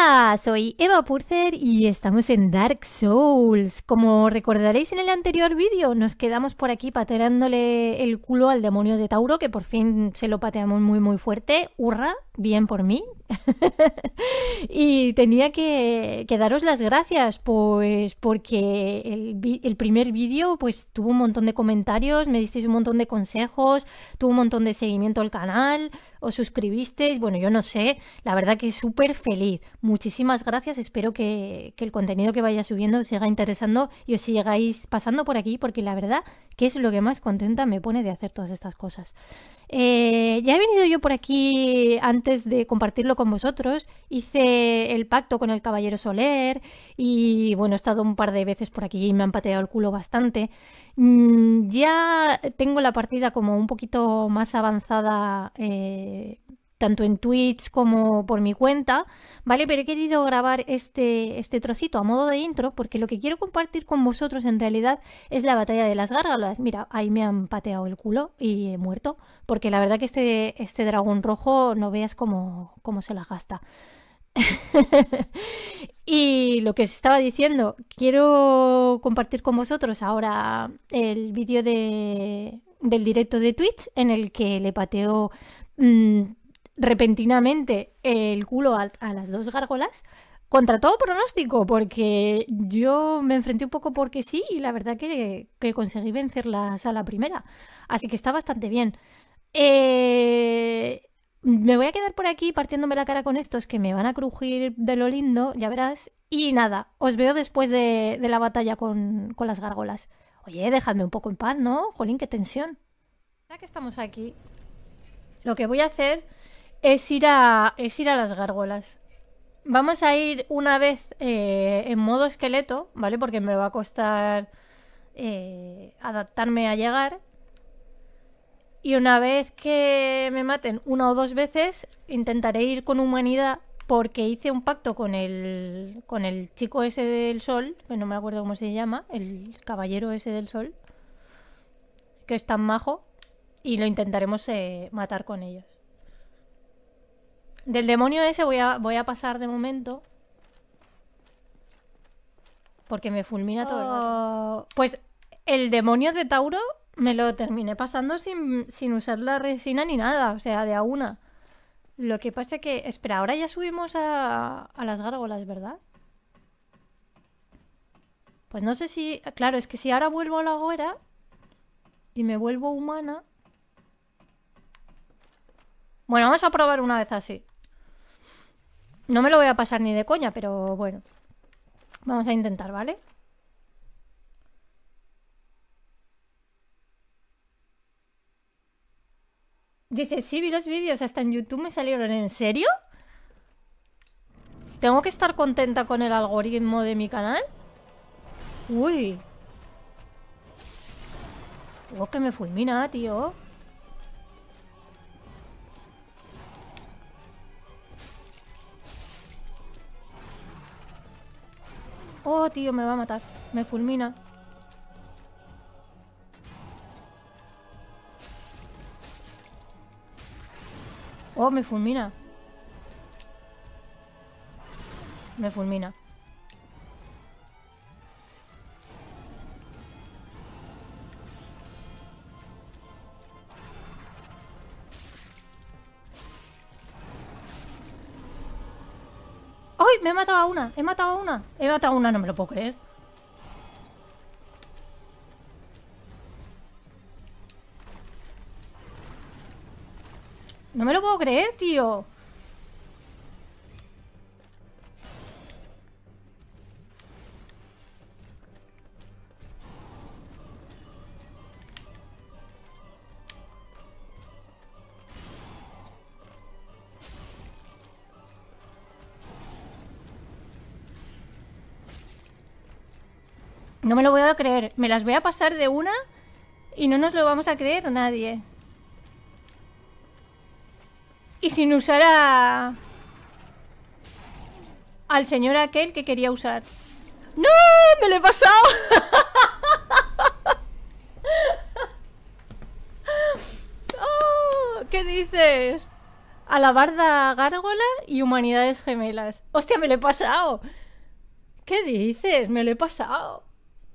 Hola, soy Eva Purcer y estamos en Dark Souls. Como recordaréis en el anterior vídeo, nos quedamos por aquí pateándole el culo al demonio de Tauro, que por fin se lo pateamos muy muy fuerte. ¡Hurra! Bien por mí. y tenía que, daros las gracias, pues porque el, primer vídeo pues tuvo un montón de comentarios, me disteis un montón de consejos, tuvo un montón de seguimiento al canal os suscribisteis, bueno, yo no sé, la verdad que súper feliz. Muchísimas gracias, espero que, el contenido que vaya subiendo os siga interesando y os sigáis pasando por aquí, porque la verdad que es lo que más contenta me pone de hacer todas estas cosas. Eh, ya he venido yo por aquí antes de compartirlo con vosotros, hice el pacto con el Caballero Soler y bueno, he estado un par de veces por aquí y me han pateado el culo bastante. Mm, ya tengo la partida como un poquito más avanzada. Eh, eh, tanto en Twitch como por mi cuenta, ¿vale? Pero he querido grabar este, este trocito a modo de intro porque lo que quiero compartir con vosotros en realidad es la batalla de las gárgolas. Mira, ahí me han pateado el culo y he muerto porque la verdad que este, este dragón rojo no veas cómo, se la gasta. y lo que os estaba diciendo, quiero compartir con vosotros ahora el vídeo de, del directo de Twitch en el que le pateo Mm, repentinamente el culo a, las dos gárgolas contra todo pronóstico, porque yo me enfrenté un poco porque sí y la verdad que, que conseguí vencerlas a la primera. Así que está bastante bien. Eh, me voy a quedar por aquí partiéndome la cara con estos que me van a crujir de lo lindo, ya verás. Y nada, os veo después de, la batalla con, con, las gárgolas. Oye, dejadme un poco en paz, ¿no? Jolín, qué tensión. Ya que estamos aquí, lo que voy a hacer es ir a, ir a las gárgolas. Vamos a ir una vez eh, en modo esqueleto, ¿vale? Porque me va a costar eh, adaptarme a llegar. Y una vez que me maten una o dos veces, intentaré ir con humanidad porque hice un pacto con el, con el chico ese del sol, que no me acuerdo cómo se llama, el caballero ese del sol, que es tan majo y lo intentaremos eh, matar con ellos. Del demonio ese voy a, voy a pasar de momento. Porque me fulmina todo. El oh. Pues el demonio de Tauro me lo terminé pasando sin, usar la resina ni nada, o sea, de a una. Lo que pasa es que... Espera, ahora ya subimos a, a las gárgolas, ¿verdad? Pues no sé si... Claro, es que si ahora vuelvo a la hoguera y me vuelvo humana, bueno, vamos a probar una vez así. No me lo voy a pasar ni de coña, pero bueno. Vamos a intentar, ¿vale? Dice, sí, vi los vídeos, hasta en YouTube me salieron. ¿En serio? ¿Tengo que estar contenta con el algoritmo de mi canal? Uy. O oh, que me fulmina, tío. Oh, tío, me va a matar. Me fulmina. Oh, me fulmina. Me fulmina. Me he matado a una. He matado a una. He matado a una, no me lo puedo creer. No me lo puedo creer, tío. No me lo voy a creer. Me las voy a pasar de una y no nos lo vamos a creer nadie. Y sin usar a... Al señor aquel que quería usar. ¡No! ¡Me lo he pasado! ¡Oh! ¿Qué dices? Alabarda gárgola y humanidades gemelas. ¡Hostia, me lo he pasado! ¿Qué dices? Me lo he pasado.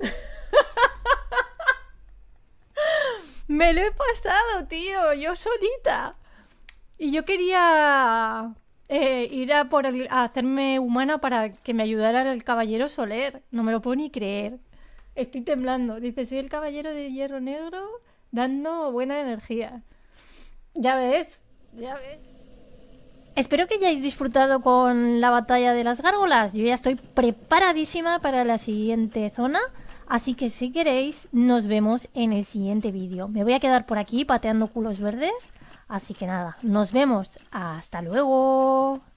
Me lo he pasado, tío, yo solita. Y yo quería eh, ir a, por hacerme humana para que me ayudara el caballero Soler. No me lo puedo ni creer. Estoy temblando. Dice, soy el caballero de hierro negro dando buena energía. Ya ves, ya ves. Espero que hayáis disfrutado con la batalla de las gárgolas. Yo ya estoy preparadísima para la siguiente zona. Así que si queréis, nos vemos en el siguiente vídeo. Me voy a quedar por aquí pateando culos verdes. Así que nada, nos vemos. Hasta luego.